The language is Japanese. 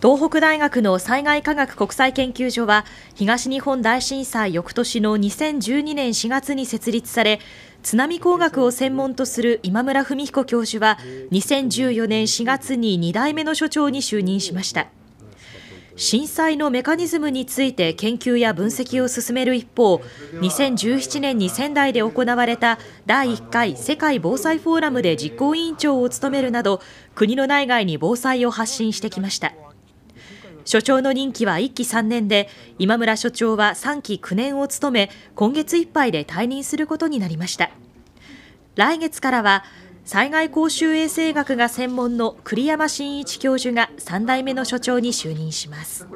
東北大学の災害科学国際研究所は東日本大震災翌年の2012年4月に設立され津波工学を専門とする今村文彦教授は2014年4月に2代目の所長に就任しました震災のメカニズムについて研究や分析を進める一方2017年に仙台で行われた第1回世界防災フォーラムで実行委員長を務めるなど国の内外に防災を発信してきました。所長の任期は1期3年で今村所長は3期9年を務め今月いっぱいで退任することになりました来月からは災害公衆衛生学が専門の栗山真一教授が3代目の所長に就任します